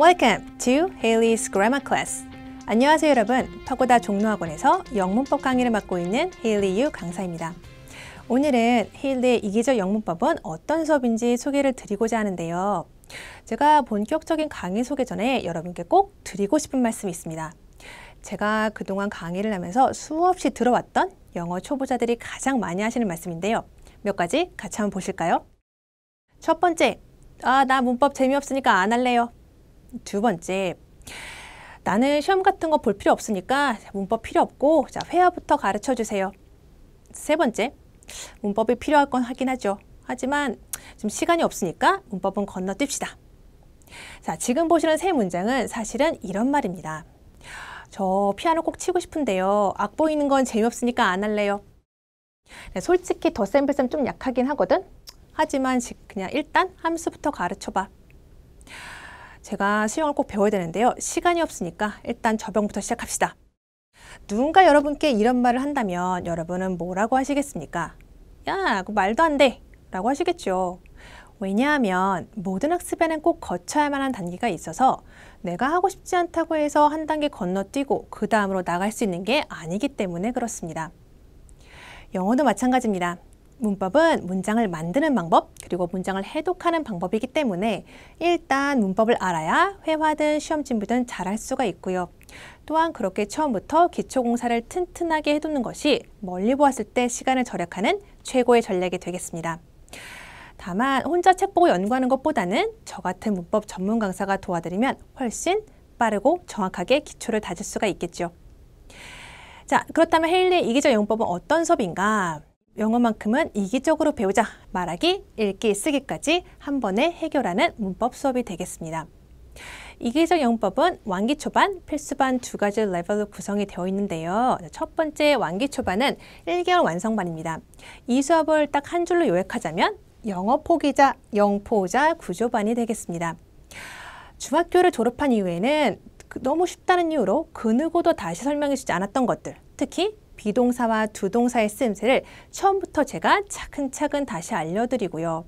Welcome to Haley's Grammar Class. 안녕하세요 여러분. 파고다 종로학원에서 영문법 강의를 맡고 있는 헤일리 유 강사입니다. 오늘은 헤일리의 이기적 영문법은 어떤 수업인지 소개를 드리고자 하는데요. 제가 본격적인 강의 소개 전에 여러분께 꼭 드리고 싶은 말씀이 있습니다. 제가 그동안 강의를 하면서 수없이 들어왔던 영어 초보자들이 가장 많이 하시는 말씀인데요. 몇 가지 같이 한번 보실까요? 첫 번째, 아, 나 문법 재미없으니까 안 할래요. 두 번째, 나는 시험 같은 거 볼 필요 없으니까 문법 필요 없고 자 회화부터 가르쳐 주세요. 세 번째, 문법이 필요할 건 하긴 하죠. 하지만 지금 시간이 없으니까 문법은 건너뜁시다 자, 지금 보시는 세 문장은 사실은 이런 말입니다. 저 피아노 꼭 치고 싶은데요. 악 보이는 건 재미없으니까 안 할래요. 네, 솔직히 더셈뺄쌤좀 약하긴 하거든? 하지만 그냥 일단 함수부터 가르쳐봐. 제가 수영을 꼭 배워야 되는데요. 시간이 없으니까 일단 접영부터 시작합시다. 누군가 여러분께 이런 말을 한다면 여러분은 뭐라고 하시겠습니까? 야, 그 말도 안 돼! 라고 하시겠죠. 왜냐하면 모든 학습에는 꼭 거쳐야만 한 단계가 있어서 내가 하고 싶지 않다고 해서 한 단계 건너뛰고 그 다음으로 나갈 수 있는 게 아니기 때문에 그렇습니다. 영어도 마찬가지입니다. 문법은 문장을 만드는 방법 그리고 문장을 해독하는 방법이기 때문에 일단 문법을 알아야 회화든 시험 진부든 잘 할 수가 있고요. 또한 그렇게 처음부터 기초공사를 튼튼하게 해두는 것이 멀리 보았을 때 시간을 절약하는 최고의 전략이 되겠습니다. 다만 혼자 책 보고 연구하는 것보다는 저 같은 문법 전문 강사가 도와드리면 훨씬 빠르고 정확하게 기초를 다질 수가 있겠죠. 자, 그렇다면 헤일리의 이기적 용법은 어떤 수업인가? 영어만큼은 이기적으로 배우자. 말하기, 읽기, 쓰기까지 한 번에 해결하는 문법 수업이 되겠습니다. 이기적 영법은 완기 초반, 필수반 두 가지 레벨로 구성이 되어 있는데요. 첫 번째 완기 초반은 1개월 완성반입니다. 이 수업을 딱 한 줄로 요약하자면 영어 포기자, 영포자 구조반이 되겠습니다. 중학교를 졸업한 이후에는 그 너무 쉽다는 이유로 그 누구도 다시 설명해주지 않았던 것들, 특히 비동사와 두동사의 쓰임새를 처음부터 제가 차근차근 다시 알려드리고요.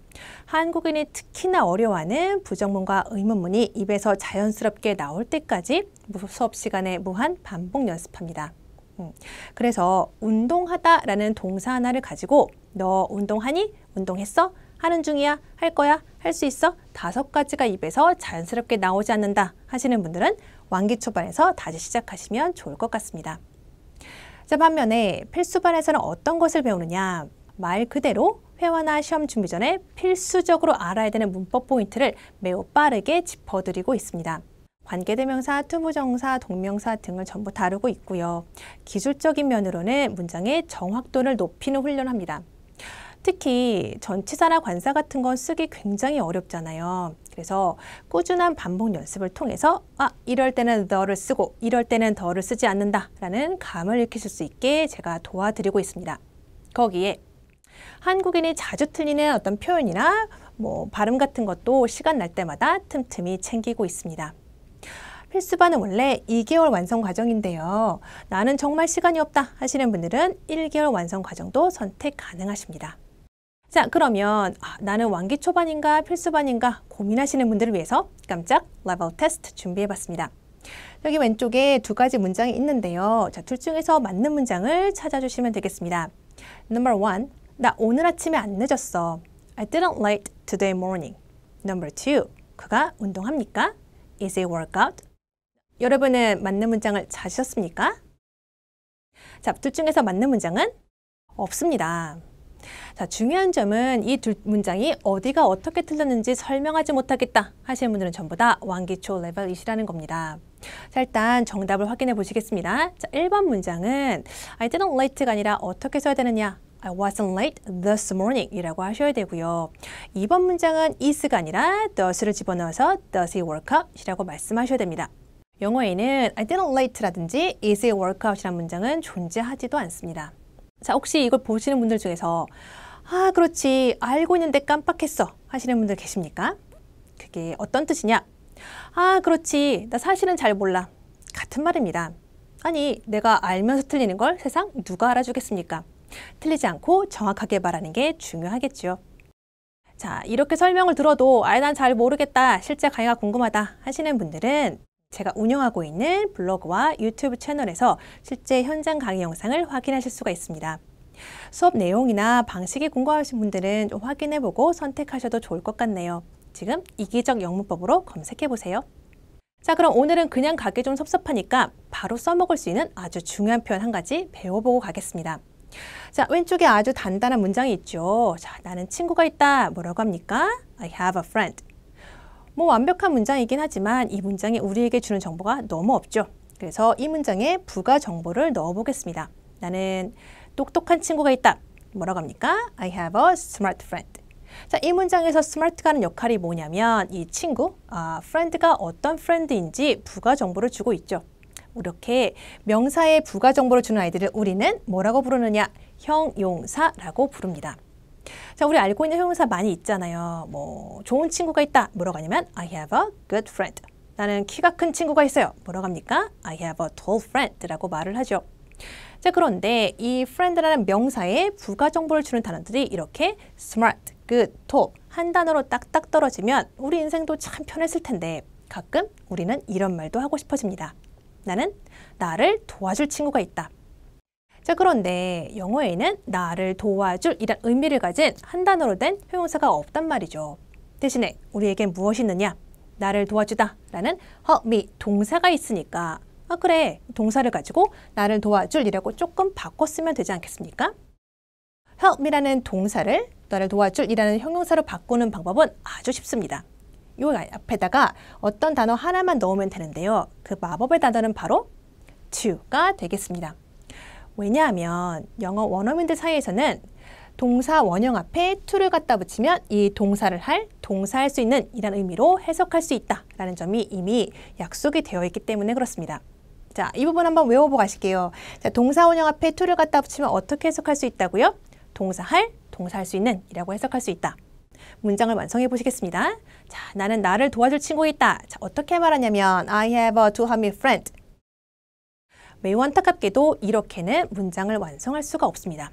한국인이 특히나 어려워하는 부정문과 의문문이 입에서 자연스럽게 나올 때까지 수업 시간에 무한 반복 연습합니다. 음, 그래서 운동하다라는 동사 하나를 가지고 너 운동하니? 운동했어? 하는 중이야? 할 거야? 할 수 있어? 다섯 가지가 입에서 자연스럽게 나오지 않는다 하시는 분들은 완기 초반에서 다시 시작하시면 좋을 것 같습니다. 자, 반면에 필수반에서는 어떤 것을 배우느냐? 말 그대로 회화나 시험 준비 전에 필수적으로 알아야 되는 문법 포인트를 매우 빠르게 짚어드리고 있습니다. 관계대명사, 투부정사, 동명사 등을 전부 다루고 있고요. 기술적인 면으로는 문장의 정확도를 높이는 훈련을 합니다. 특히 전치사나 관사 같은 건 쓰기 굉장히 어렵잖아요. 그래서 꾸준한 반복 연습을 통해서 아 이럴 때는 너를 쓰고 이럴 때는 더를 쓰지 않는다라는 감을 익히실 수 있게 제가 도와드리고 있습니다. 거기에 한국인이 자주 틀리는 어떤 표현이나 뭐 발음 같은 것도 시간 날 때마다 틈틈이 챙기고 있습니다. 필수반은 원래 2개월 완성 과정인데요. 나는 정말 시간이 없다 하시는 분들은 1개월 완성 과정도 선택 가능하십니다. 자 그러면 아, 나는 완기 초반인가 필수반인가 고민하시는 분들을 위해서 깜짝 레벨 테스트 준비해봤습니다. 여기 왼쪽에 두 가지 문장이 있는데요. 자, 둘 중에서 맞는 문장을 찾아주시면 되겠습니다. Number one, 나 오늘 아침에 안 늦었어. I didn't late today morning. Number two, 그가 운동합니까? Is it workout? 여러분은 맞는 문장을 찾으셨습니까? 자, 둘 중에서 맞는 문장은 없습니다. 자, 중요한 점은 이둘 문장이 어디가 어떻게 틀렸는지 설명하지 못하겠다 하시는 분들은 전부 다 완기초 레벨 이시라는 겁니다. 자, 일단 정답을 확인해 보시겠습니다. 자, 1번 문장은 I didn't late가 아니라 어떻게 써야 되느냐 I wasn't late this morning 이라고 하셔야 되고요. 2번 문장은 is가 아니라 does를 집어넣어서 does he work out 이라고 말씀하셔야 됩니다. 영어에는 I didn't late라든지 is he work o u t 이라 문장은 존재하지도 않습니다. 자, 혹시 이걸 보시는 분들 중에서 아, 그렇지. 알고 있는데 깜빡했어. 하시는 분들 계십니까? 그게 어떤 뜻이냐? 아, 그렇지. 나 사실은 잘 몰라. 같은 말입니다. 아니, 내가 알면서 틀리는 걸 세상 누가 알아주겠습니까? 틀리지 않고 정확하게 말하는 게중요하겠죠 자, 이렇게 설명을 들어도 아난 잘 모르겠다. 실제 강의가 궁금하다 하시는 분들은 제가 운영하고 있는 블로그와 유튜브 채널에서 실제 현장 강의 영상을 확인하실 수가 있습니다. 수업 내용이나 방식이 궁금하신 분들은 확인해보고 선택하셔도 좋을 것 같네요. 지금 이기적 영문법으로 검색해보세요. 자 그럼 오늘은 그냥 가기 좀 섭섭하니까 바로 써먹을 수 있는 아주 중요한 표현 한 가지 배워보고 가겠습니다. 자 왼쪽에 아주 단단한 문장이 있죠. 자 나는 친구가 있다 뭐라고 합니까? I have a friend. 뭐 완벽한 문장이긴 하지만 이 문장이 우리에게 주는 정보가 너무 없죠. 그래서 이 문장에 부가 정보를 넣어보겠습니다. 나는 똑똑한 친구가 있다. 뭐라고 합니까? I have a smart friend. 자, 이 문장에서 스마트가 하는 역할이 뭐냐면 이 친구, 아, friend가 어떤 friend인지 부가 정보를 주고 있죠. 이렇게 명사에 부가 정보를 주는 아이들을 우리는 뭐라고 부르느냐? 형용사라고 부릅니다. 자, 우리 알고 있는 형용사 많이 있잖아요. 뭐 좋은 친구가 있다. 뭐라고 하냐면 I have a good friend. 나는 키가 큰 친구가 있어요. 뭐라고 합니까? I have a tall friend라고 말을 하죠. 자, 그런데 이 friend라는 명사에 부가 정보를 주는 단어들이 이렇게 smart, good, tall 한 단어로 딱딱 떨어지면 우리 인생도 참 편했을 텐데 가끔 우리는 이런 말도 하고 싶어집니다. 나는 나를 도와줄 친구가 있다. 자, 그런데 영어에는 나를 도와줄 이란 의미를 가진 한 단어로 된 형용사가 없단 말이죠. 대신에 우리에겐 무엇이 있느냐? 나를 도와주다 라는 help me 동사가 있으니까 아 그래 동사를 가지고 나를 도와줄 이라고 조금 바꿨으면 되지 않겠습니까? help me라는 동사를 나를 도와줄 이라는 형용사로 바꾸는 방법은 아주 쉽습니다. 요 앞에다가 어떤 단어 하나만 넣으면 되는데요. 그 마법의 단어는 바로 to가 되겠습니다. 왜냐하면 영어 원어민들 사이에서는 동사 원형 앞에 to를 갖다 붙이면 이 동사를 할, 동사할 수 있는 이란 의미로 해석할 수 있다라는 점이 이미 약속이 되어 있기 때문에 그렇습니다. 자, 이 부분 한번 외워보고 가실게요. 자, 동사 원형 앞에 to를 갖다 붙이면 어떻게 해석할 수 있다고요? 동사할, 동사할 수 있는 이라고 해석할 수 있다. 문장을 완성해 보시겠습니다. 자, 나는 나를 도와줄 친구 있다. 자, 어떻게 말하냐면 I have a to help me friend. 매우 안타깝게도 이렇게는 문장을 완성할 수가 없습니다.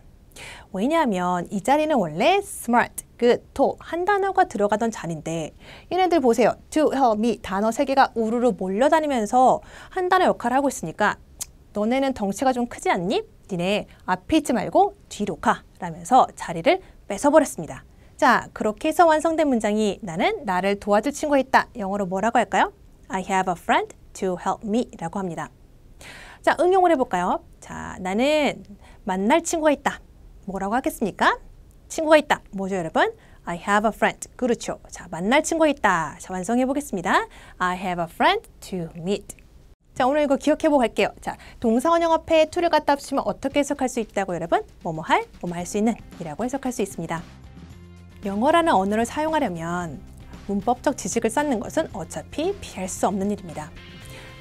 왜냐하면 이 자리는 원래 smart, good, 그 to 한 단어가 들어가던 자리인데 얘네들 보세요. to, help me 단어 세 개가 우르르 몰려다니면서 한 단어 역할을 하고 있으니까 너네는 덩치가 좀 크지 않니? 니네 앞에 있지 말고 뒤로 가 라면서 자리를 뺏어버렸습니다. 자, 그렇게 해서 완성된 문장이 나는 나를 도와줄 친구 있다. 영어로 뭐라고 할까요? I have a friend to help me 라고 합니다. 자, 응용을 해볼까요? 자, 나는 만날 친구가 있다. 뭐라고 하겠습니까? 친구가 있다. 뭐죠, 여러분? I have a friend. 그렇죠. 자, 만날 친구가 있다. 자, 완성해 보겠습니다. I have a friend to meet. 자, 오늘 이거 기억해 보고 갈게요. 자, 동사원형 앞에 to를 갖다 붙이면 어떻게 해석할 수 있다고 여러분? 뭐뭐 할, 뭐뭐 할 수 있는 이라고 해석할 수 있습니다. 영어라는 언어를 사용하려면 문법적 지식을 쌓는 것은 어차피 피할 수 없는 일입니다.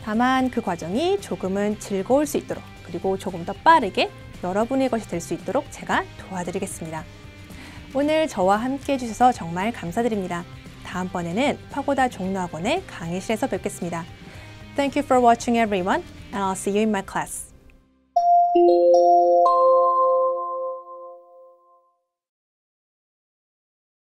다만 그 과정이 조금은 즐거울 수 있도록 그리고 조금 더 빠르게 여러분의 것이 될 수 있도록 제가 도와드리겠습니다. 오늘 저와 함께 해주셔서 정말 감사드립니다. 다음번에는 파고다 종로학원의 강의실에서 뵙겠습니다. Thank you for watching everyone and I'll see you in my class.